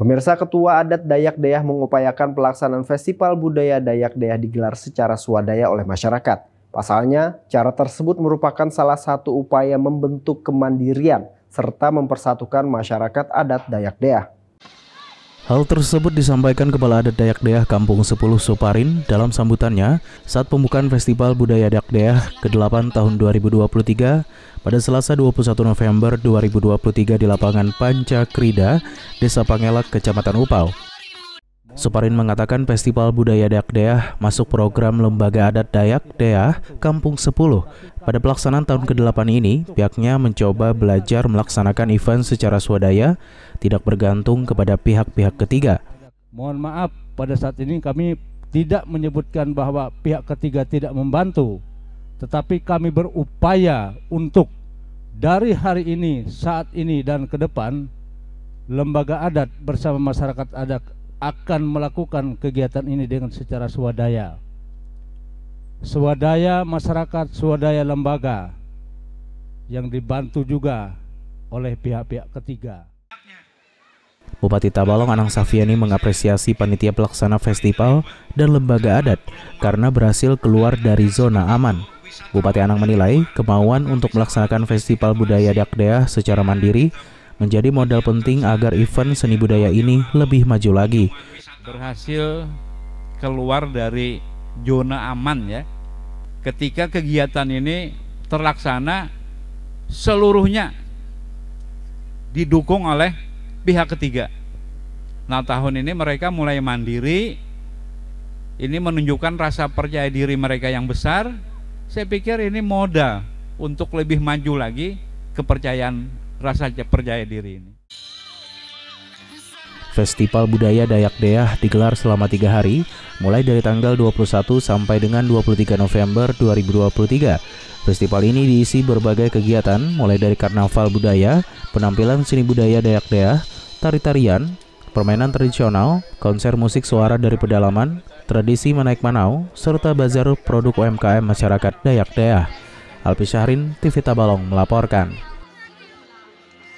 Pemirsa Ketua Adat Dayak Dayah mengupayakan pelaksanaan Festival Budaya Dayak Dayah digelar secara swadaya oleh masyarakat. Pasalnya, cara tersebut merupakan salah satu upaya membentuk kemandirian serta mempersatukan masyarakat adat Dayak Dayah. Hal tersebut disampaikan Kepala Adat Dayak Dayak Kampung 10 Suparin dalam sambutannya saat pembukaan Festival Budaya Dayak Dayak ke-8 tahun 2023 pada Selasa 21 November 2023 di lapangan Pancakrida, Desa Pangelak, Kecamatan Upau. Suparin mengatakan Festival Budaya Dayak Deah masuk program Lembaga Adat Dayak Deah Kampung 10. Pada pelaksanaan tahun ke-8 ini, pihaknya mencoba belajar melaksanakan event secara swadaya, tidak bergantung kepada pihak-pihak ketiga. Mohon maaf, pada saat ini kami tidak menyebutkan bahwa pihak ketiga tidak membantu, tetapi kami berupaya untuk dari hari ini, saat ini, dan ke depan, lembaga adat bersama masyarakat adat akan melakukan kegiatan ini dengan secara swadaya. Swadaya masyarakat, swadaya lembaga yang dibantu juga oleh pihak-pihak ketiga. Bupati Tabalong Anang Safiani mengapresiasi panitia pelaksana festival dan lembaga adat karena berhasil keluar dari zona aman. Bupati Anang menilai kemauan untuk melaksanakan festival budaya Dakdeah secara mandiri menjadi modal penting agar event seni budaya ini lebih maju lagi. Berhasil keluar dari zona aman ya. Ketika kegiatan ini terlaksana seluruhnya didukung oleh pihak ketiga. Nah, tahun ini mereka mulai mandiri. Ini menunjukkan rasa percaya diri mereka yang besar. Saya pikir ini modal untuk lebih maju lagi kepercayaan rasa percaya diri ini. Festival Budaya Dayak Deah digelar selama tiga hari, mulai dari tanggal 21 sampai dengan 23 November 2023. Festival ini diisi berbagai kegiatan, mulai dari karnaval budaya, penampilan seni budaya Dayak Deah, tari-tarian, permainan tradisional, konser musik suara dari pedalaman, tradisi menaik manau, serta bazar produk UMKM masyarakat Dayak Deah. Alpi Syahrin, TV Tabalong melaporkan.